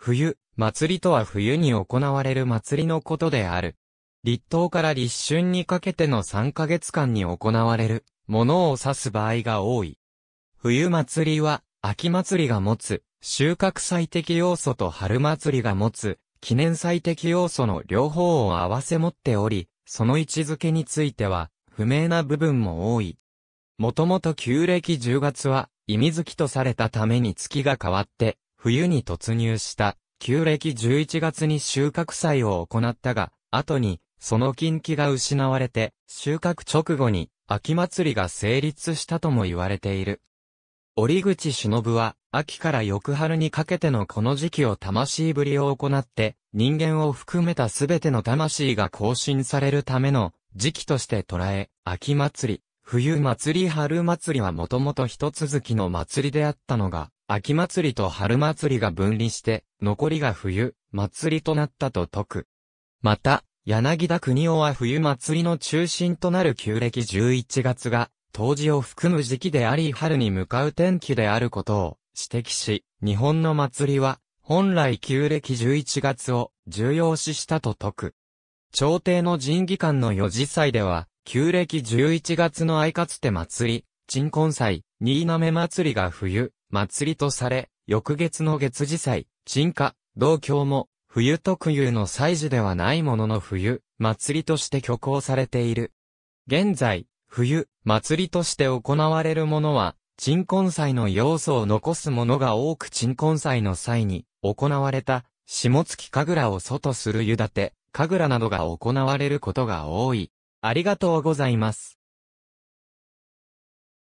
冬、祭りとは冬に行われる祭りのことである。立冬から立春にかけての3ヶ月間に行われるものを指す場合が多い。冬祭りは、秋祭りが持つ収穫祭的要素と春祭りが持つ記念祭的要素の両方を合わせ持っており、その位置づけについては不明な部分も多い。もともと旧暦10月は意味月とされたために月が変わって冬に突入した、旧暦11月に収穫祭を行ったが、後に、その近畿が失われて、収穫直後に、秋祭りが成立したとも言われている。折口忍は、秋から翌春にかけてのこの時期を魂ぶりを行って、人間を含めたすべての魂が更新されるための時期として捉え、秋祭り、冬祭り春祭りはもともと一続きの祭りであったのが、秋祭りと春祭りが分離して、残りが冬、祭りとなったと説く。また、柳田国夫は冬祭りの中心となる旧暦11月が、冬至を含む時期であり春に向かう天気であることを指摘し、日本の祭りは、本来旧暦11月を重要視したと説く。朝廷の神議官の四次祭では、旧暦11月の愛かつて祭り、鎮魂祭、新滑祭りが冬、祭りとされ、翌月の月次祭、沈下、同郷も、冬特有の祭事ではないものの冬、祭りとして挙行されている。現在、冬、祭りとして行われるものは、鎮魂祭の要素を残すものが多く鎮魂祭の際に、行われた、下月神楽を外する湯立て、神楽などが行われることが多い。ありがとうございます。